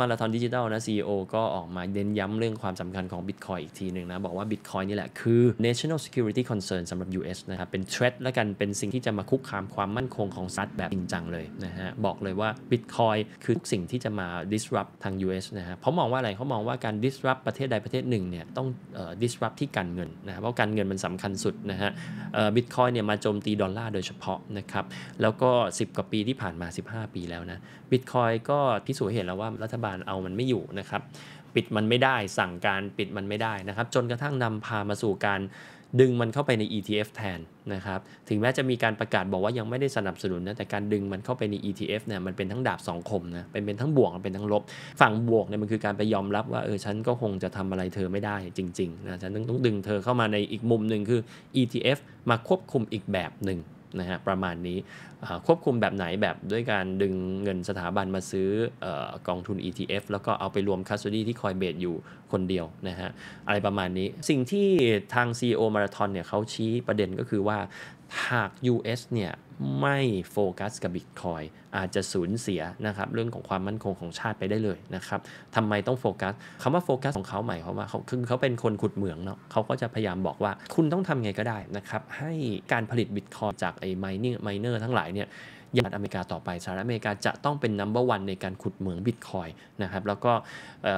มาราธอนดิจิทัลนะ CEO ก็ออกมาเน้นย้ำเรื่องความสำคัญของ Bitcoin อีกทีหนึ่งนะ บอกว่า Bitcoin นี่แหละคือ national security concern สำหรับ US นะครับ เป็น threat และกันเป็นสิ่งที่จะมาคุกคามความมั่นคงของซัฐแบบจริงจังเลยนะฮะบอกเลยว่า Bitcoin คือทุกสิ่งที่จะมา disrupt ทาง US นะฮะเขามองว่าอะไรเขามองว่าการ disrupt ประเทศใด ประเทศหนึ่งเนี่ยต้อง disrupt ที่การเงินนะเพราะการเงินมันสำคัญสุดนะฮะ Bitcoin เนี่ยมาโจมตีดอลลาร์โดยเฉพาะนะครับแล้วก็ 10กว่าปีที่ผ่านมา 15 ปีแล้วนะ Bitcoin ก็พิสูจน์เห็นแล้วว่ารัฐบาลเอามันไม่อยู่นะครับปิดมันไม่ได้สั่งการปิดมันไม่ได้นะครับจนกระทั่งนำพามาสู่การดึงมันเข้าไปใน ETF แทนนะครับถึงแม้จะมีการประกาศบอกว่ายังไม่ได้สนับสนุนนะแต่การดึงมันเข้าไปใน ETF เนี่ยมันเป็นทั้งดาบสองคมนะเป็นเป็นทั้งบวกเป็นทั้งลบ ฝั่งบวกเนี่ยมันคือการไปยอมรับว่าเออฉันก็คงจะทำอะไรเธอไม่ได้จริงๆนะฉันต้องต้องดึงเธอเข้ามาในอีกมุมหนึ่งคือ ETF มาควบคุมอีกแบบหนึ่งนะฮะ ประมาณนี้ควบคุมแบบไหนแบบด้วยการดึงเงินสถาบันมาซื้อกองทุน ETF แล้วก็เอาไปรวมคัสตดี้ที่คอยเบดอยู่คนเดียวนะฮะ อะไรประมาณนี้สิ่งที่ทาง CEO Marathon เนี่ยเขาชี้ประเด็นก็คือว่าหาก US เนี่ยไม่โฟกัสกับบิตคอยอาจจะสูญเสียนะครับเรื่องของความมั่นคงของชาติไปได้เลยนะครับทำไมต้องโฟกัสคำว่าโฟกัส ของเขาหมายความว่าเขาคือเขาเป็นคนขุดเหมืองเนาะเขาก็จะพยายามบอกว่าคุณต้องทำไงก็ได้นะครับ ให้การผลิตบิตคอยจากไอ้ไมเนอร์ไมเนอร์ทั้งหลายเนี่ยยังอเมริกาต่อไปสหรัฐอเมริกาจะต้องเป็นนัมเบอร์วันในการขุดเหมืองบิตคอยนะครับแล้วก็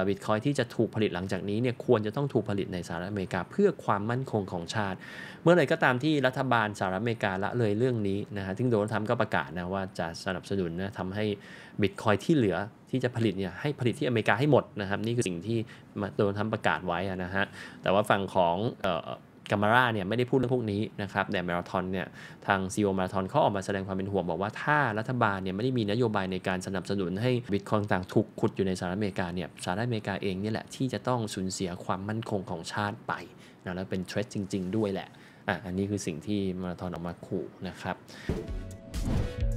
บิตคอยที่จะถูกผลิตหลังจากนี้เนี่ยควรจะต้องถูกผลิตในสหรัฐอเมริกาเพื่อความมั่นคงของชาติ เมื่อไหร่ก็ตามที่รัฐบาลสหรัฐอเมริกาละเลยเรื่องนี้นะฮะซึ่งโดนทำก็ประกาศนะว่าจะสนับสนุนนะทำให้บิตคอยที่เหลือที่จะผลิตเนี่ยให้ผลิตที่อเมริกาให้หมดนะครับนี่คือสิ่งที่โดนทำประกาศไว้นะฮะแต่ว่าฝั่งของกัมมาราเนี่ยไม่ได้พูดเรื่องพวกนี้นะครับแต่มาราธอนเนี่ยทางซีอีโอมาราธอนเขาออกมาแสดงความเป็นห่วงบอกว่าถ้ารัฐบาลเนี่ยไม่ได้มีนโยบายในการสนับสนุน ให้บิตคอยต่างถูกขุดอยู่ในสหรัฐอเมริกาเนี่ยสหรัฐอเมริกาเองนี่แหละที่จะต้องสูญเสียความมั่นคงของชาติไปนะแล้วเป็นเทรดจริง ๆ ด้วยแหละอ่ะ อันนี้คือสิ่งที่มาราธอนออกมาขู่นะครับ